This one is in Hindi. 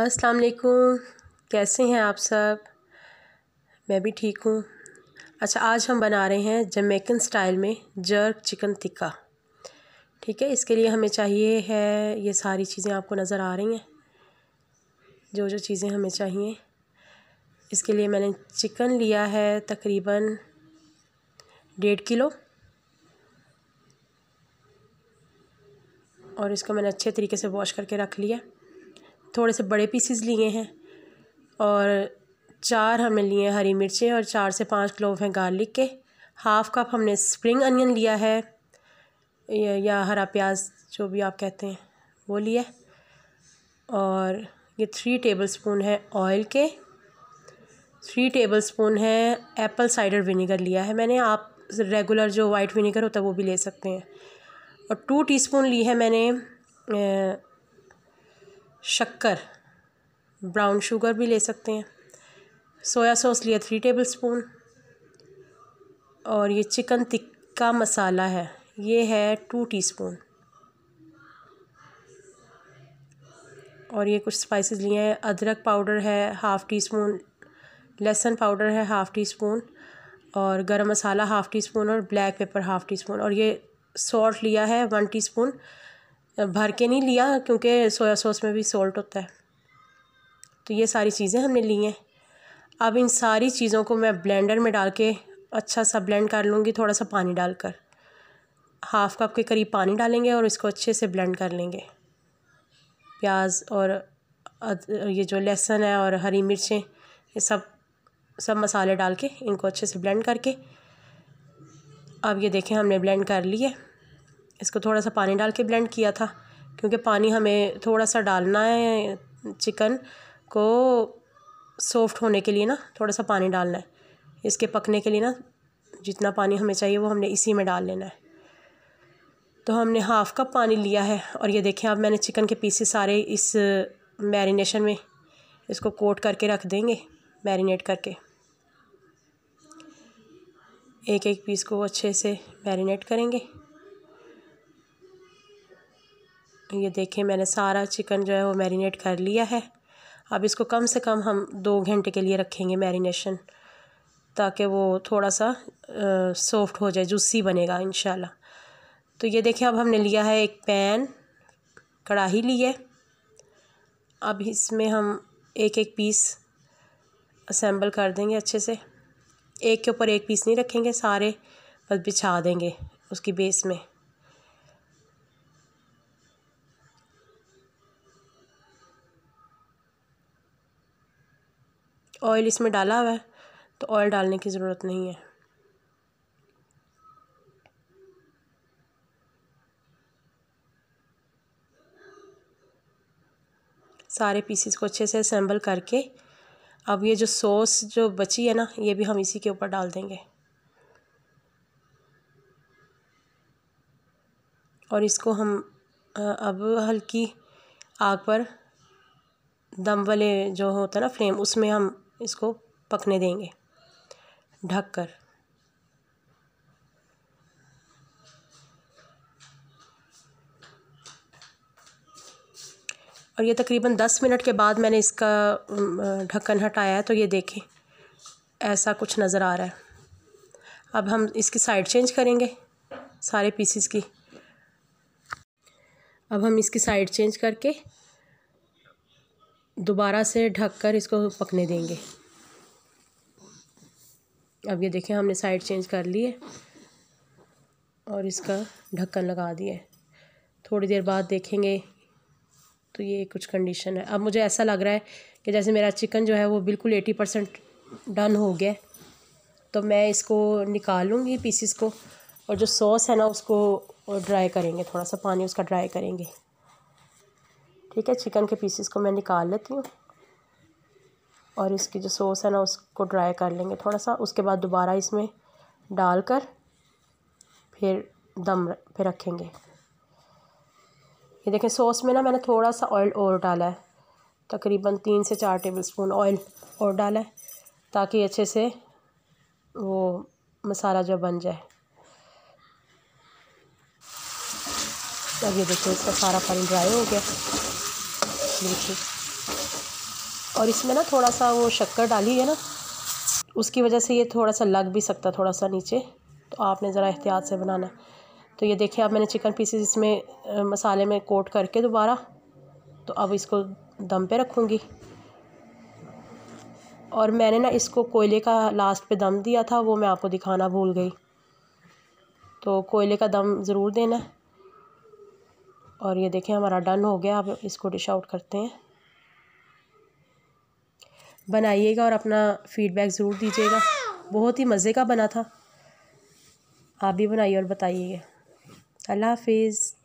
अस्सलाम वालेकुम कैसे हैं आप सब मैं भी ठीक हूँ अच्छा आज हम बना रहे हैं जमैकन स्टाइल में जर्क चिकन टिक्का ठीक है इसके लिए हमें चाहिए है ये सारी चीज़ें आपको नज़र आ रही हैं जो जो चीज़ें हमें चाहिए इसके लिए मैंने चिकन लिया है तकरीबन डेढ़ किलो और इसको मैंने अच्छे तरीके से वॉश करके रख लिया थोड़े से बड़े पीसीस लिए हैं और चार हमने लिए हैं हरी मिर्चें और चार से पाँच क्लोव हैं गार्लिक के हाफ़ कप हमने स्प्रिंग अनियन लिया है या हरा प्याज जो भी आप कहते हैं वो लिया और ये थ्री टेबल स्पून है ऑयल के थ्री टेबल स्पून है एप्पल साइडर विनीगर लिया है मैंने आप रेगुलर जो वाइट विनीगर होता है वो भी ले सकते हैं और टू टीस्पून ली है मैंने शक्कर ब्राउन शुगर भी ले सकते हैं सोया सॉस लिया थ्री टेबल स्पून और ये चिकन टिक्का मसाला है ये है टू टीस्पून और ये कुछ स्पाइसेस लिए हैं अदरक पाउडर है हाफ़ टी स्पून लहसुन पाउडर है हाफ़ टी स्पून और garam masala half teaspoon और black pepper half teaspoon और ये सॉल्ट लिया है वन टी स्पून भर के नहीं लिया क्योंकि सोया सॉस में भी सॉल्ट होता है तो ये सारी चीज़ें हमने ली हैं अब इन सारी चीज़ों को मैं ब्लेंडर में डाल के अच्छा सा ब्लेंड कर लूँगी थोड़ा सा पानी डालकर हाफ़ कप के करीब पानी डालेंगे और इसको अच्छे से ब्लेंड कर लेंगे प्याज और ये जो लहसुन है और हरी मिर्चें ये सब सब मसाले डाल के इनको अच्छे से ब्लेंड करके अब ये देखें हमने ब्लेंड कर लिया इसको थोड़ा सा पानी डाल के ब्लेंड किया था क्योंकि पानी हमें थोड़ा सा डालना है चिकन को सॉफ्ट होने के लिए ना थोड़ा सा पानी डालना है इसके पकने के लिए ना जितना पानी हमें चाहिए वो हमने इसी में डाल लेना है तो हमने हाफ़ कप पानी लिया है और ये देखें अब मैंने चिकन के पीसेस सारे इस मैरिनेशन में इसको कोट करके रख देंगे मैरिनेट करके एक एक पीस को अच्छे से मैरिनेट करेंगे तो ये देखें मैंने सारा चिकन जो है वो मैरिनेट कर लिया है अब इसको कम से कम हम दो घंटे के लिए रखेंगे मैरिनेशन ताकि वो थोड़ा सा सॉफ्ट हो जाए जूसी बनेगा इन तो ये देखें अब हमने लिया है एक पैन कढ़ाही ली है अब इसमें हम एक एक पीस असेंबल कर देंगे अच्छे से एक के ऊपर एक पीस नहीं रखेंगे सारे बस बिछा देंगे उसकी बेस में ऑयल इसमें डाला हुआ है तो ऑयल डालने की ज़रूरत नहीं है सारे पीसीस को अच्छे से असेंबल करके अब ये जो सॉस जो बची है ना ये भी हम इसी के ऊपर डाल देंगे और इसको हम अब हल्की आग पर दम वाले जो होता है ना फ्लेम उसमें हम इसको पकने देंगे ढककर और ये तकरीबन दस मिनट के बाद मैंने इसका ढक्कन हटाया है तो ये देखें ऐसा कुछ नज़र आ रहा है अब हम इसकी साइड चेंज करेंगे सारे पीसीस की अब हम इसकी साइड चेंज करके दोबारा से ढककर इसको पकने देंगे अब ये देखें हमने साइड चेंज कर लिए और इसका ढक्कन लगा दिया थोड़ी देर बाद देखेंगे तो ये कुछ कंडीशन है अब मुझे ऐसा लग रहा है कि जैसे मेरा चिकन जो है वो बिल्कुल एटी परसेंट डन हो गया तो मैं इसको निकालूँगी पीसीस को और जो सॉस है ना उसको ड्राई करेंगे थोड़ा सा पानी उसका ड्राई करेंगे ठीक है चिकन के पीसेस को मैं निकाल लेती हूँ और इसकी जो सॉस है ना उसको ड्राई कर लेंगे थोड़ा सा उसके बाद दोबारा इसमें डालकर फिर दम पे रखेंगे ये देखें सॉस में ना मैंने थोड़ा सा ऑयल और डाला है तकरीबन तीन से चार टेबल स्पून ऑयल और डाला है ताकि अच्छे से वो मसाला जो बन जाए अब ये देखिए इसका सारा पानी ड्राई हो गया लीजिए और इसमें ना थोड़ा सा वो शक्कर डाली है ना उसकी वजह से ये थोड़ा सा लग भी सकता थोड़ा सा नीचे तो आपने ज़रा एहतियात से बनाना तो ये देखिए अब मैंने चिकन पीसेस इसमें मसाले में कोट करके दोबारा तो अब इसको दम पे रखूँगी और मैंने ना इसको कोयले का लास्ट पे दम दिया था वो मैं आपको दिखाना भूल गई तो कोयले का दम ज़रूर देना है और ये देखें हमारा डन हो गया अब इसको डिश आउट करते हैं बनाइएगा और अपना फीडबैक ज़रूर दीजिएगा बहुत ही मज़े का बना था आप भी बनाइए और बताइएगा अल्लाह हाफिज़